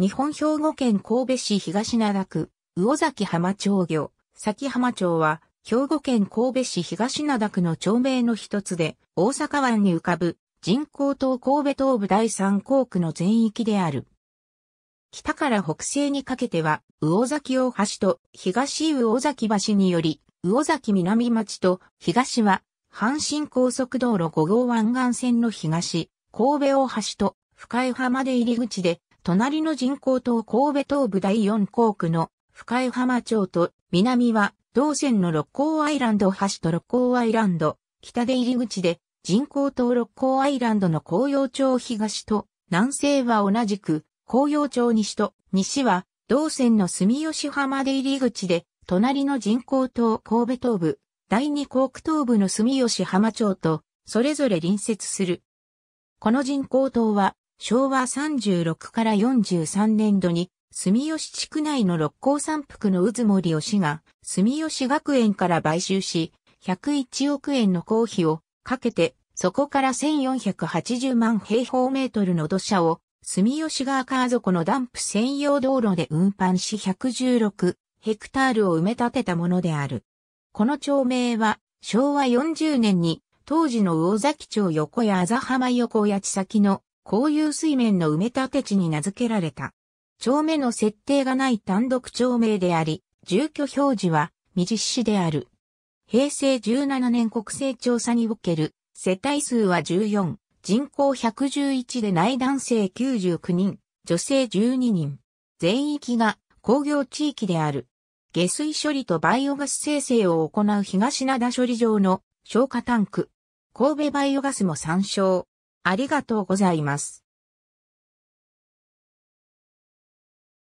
日本兵庫県神戸市東灘区、魚崎浜町魚、崎浜町は、兵庫県神戸市東灘区の町名の一つで、大阪湾に浮かぶ、人工島神戸東部第三港区の全域である。北から北西にかけては、魚崎大橋と東魚崎橋により、魚崎南町と東は、阪神高速道路5号湾岸線の東、神戸大橋と深江浜で入り口で、隣の人工島神戸東部第四港区の深江浜町と南は同線の六甲アイランド橋と六甲アイランド、北で入り口で人工島六甲アイランドの紅葉町東と南西は同じく紅葉町西と西は同線の住吉浜で入り口で隣の人工島神戸東部、第二港区東部の住吉浜町とそれぞれ隣接する。この人工島は昭和36から43年度に、住吉地区内の六甲山腹の渦森市が、住吉学園から買収し、101億円の公費をかけて、そこから1480万平方メートルの土砂を、住吉川川底のダンプ専用道路で運搬し116ヘクタールを埋め立てたものである。この町名は、昭和40年に、当時の魚崎町横やあざ浜横八千先のいう水面の埋め立て地に名付けられた。町名の設定がない単独町名であり、住居表示は未実施である。平成17年国勢調査における世帯数は14、人口111で内男性99人、女性12人。全域が工業地域である。下水処理とバイオガス生成を行う東灘処理場の消火タンク。神戸バイオガスも参照。ありがとうございます。